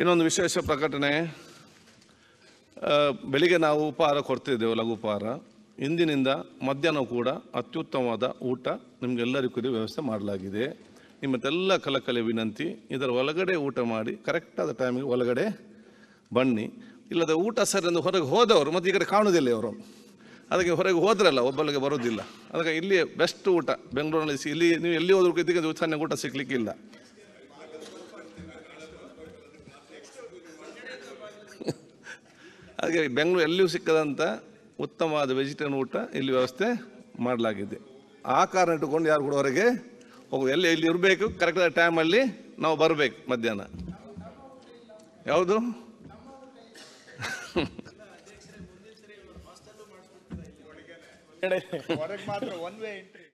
ಇನ್ನೊಂದು ವಿಶೇಷ ಪ್ರಕಟಣೆ ಬೆಳಿಗ್ಗೆ ನಾವು ಉಪಹಾರ ಕೊಡ್ತಿದ್ದೆವು ಲಘು ಉಪಹಾರ ಇಂದಿನಿಂದ ಮಧ್ಯಾಹ್ನ ಕೂಡ ಅತ್ಯುತ್ತಮವಾದ ಊಟ ನಿಮಗೆಲ್ಲರಿಗೂ ವ್ಯವಸ್ಥೆ ಮಾಡಲಾಗಿದೆ ನಿಮ್ಮತ್ತೆಲ್ಲ ಕಲಕಲೆ ವಿನಂತಿ ಇದರ ಒಳಗಡೆ ಊಟ ಮಾಡಿ ಕರೆಕ್ಟಾದ ಟೈಮಿಗೆ ಒಳಗಡೆ ಬನ್ನಿ ಇಲ್ಲದ ಊಟ ಸರಿ ಎಂದು ಹೊರಗೆ ಹೋದವರು ಮತ್ತು ಈ ಕಡೆ ಕಾಣೋದಿಲ್ಲ ಅವರು ಅದಕ್ಕೆ ಹೊರಗೆ ಹೋದ್ರಲ್ಲ ಒಬ್ಬಳಿಗೆ ಬರೋದಿಲ್ಲ ಅದಕ್ಕೆ ಇಲ್ಲಿಯೇ ಬೆಸ್ಟ್ ಊಟ ಬೆಂಗಳೂರಿನಲ್ಲಿ ಇಲ್ಲಿ ನೀವು ಎಲ್ಲಿ ಹೋದ್ರೂ ಇದಕ್ಕೆ ಊಟ ಸಿಗಲಿಕ್ಕಿಲ್ಲ ಹಾಗೆ ಬೆಂಗಳೂರು ಎಲ್ಲಿಯೂ ಸಿಕ್ಕದಂಥ ಉತ್ತಮವಾದ ವೆಜಿಟೇರಿಯನ್ ಊಟ ಇಲ್ಲಿ ವ್ಯವಸ್ಥೆ ಮಾಡಲಾಗಿದೆ ಆ ಕಾರಣ ಇಟ್ಟುಕೊಂಡು ಯಾರು ಕೂಡ ಹೊರಗೆ ಹೋಗು ಎಲ್ಲಿ ಇಲ್ಲಿ ಇರಬೇಕು ಕರೆಕ್ಟಾದ ಟೈಮಲ್ಲಿ ನಾವು ಬರಬೇಕು ಮಧ್ಯಾಹ್ನ ಯಾವುದು ಒನ್ ವೇ ಎಂಟ್ರಿ